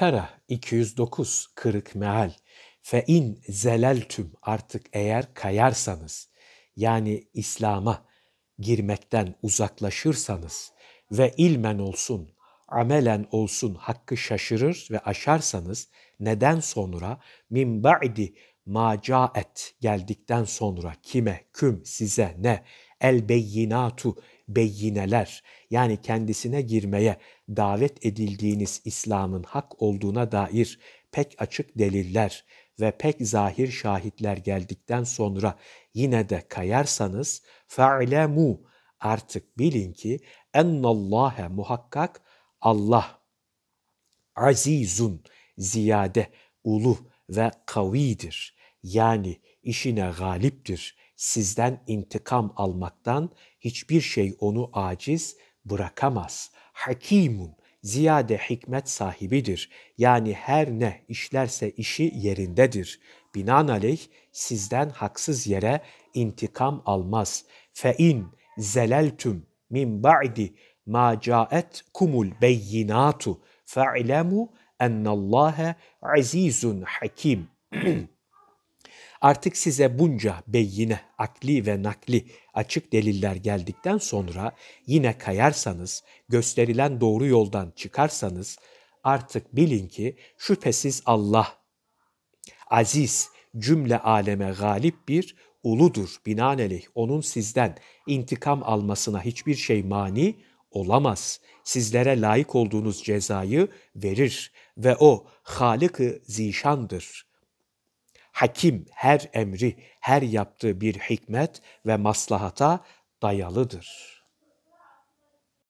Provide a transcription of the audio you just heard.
Bakara 209 kırık meal. Fe in zeleltüm artık eğer kayarsanız yani İslam'a girmekten uzaklaşırsanız ve ilmen olsun, amelen olsun hakkı şaşırır ve aşarsanız neden sonra min ba'di ma geldikten sonra kime, küm, size ne el beyinatu beyineler yani kendisine girmeye davet edildiğiniz İslam'ın hak olduğuna dair pek açık deliller ve pek zahir şahitler geldikten sonra yine de kayarsanız fa'lemu artık bilin ki ennallâhe muhakkak Allah azizun ziyade ulu ve kavidir yani işine galiptir. Sizden intikam almaktan hiçbir şey onu aciz bırakamaz. Hakimun ziyade hikmet sahibidir. Yani her ne işlerse işi yerindedir. Binaenaleyh sizden haksız yere intikam almaz. Fe in zeleltüm min ba'di ma caet kumul beyinatu fe'lemu ennallâhe azizun hakim. Artık size bunca beyine, akli ve nakli açık deliller geldikten sonra yine kayarsanız, gösterilen doğru yoldan çıkarsanız artık bilin ki şüphesiz Allah aziz, cümle aleme galip bir uludur. Binaenaleyh onun sizden intikam almasına hiçbir şey mani olamaz. Sizlere layık olduğunuz cezayı verir ve o Halık-ı Zişan'dır.'' hakim her emri, her yaptığı bir hikmet ve maslahata dayalıdır.''